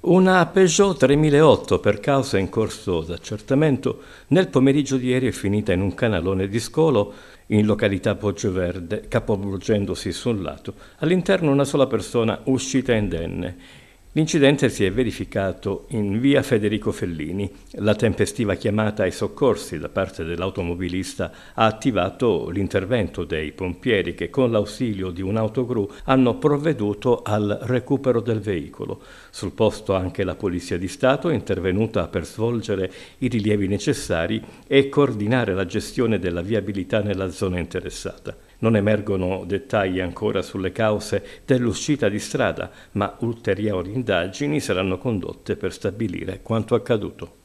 Una Peugeot 3008 per causa in corso d'accertamento nel pomeriggio di ieri è finita in un canalone di scolo in località Poggio Verde, capovolgendosi su un lato. All'interno una sola persona uscita indenne. L'incidente si è verificato in via Federico Fellini. La tempestiva chiamata ai soccorsi da parte dell'automobilista ha attivato l'intervento dei pompieri che con l'ausilio di un'autogru hanno provveduto al recupero del veicolo. Sul posto anche la Polizia di Stato è intervenuta per svolgere i rilievi necessari e coordinare la gestione della viabilità nella zona interessata. Non emergono dettagli ancora sulle cause dell'uscita di strada, ma ulteriori indagini saranno condotte per stabilire quanto accaduto.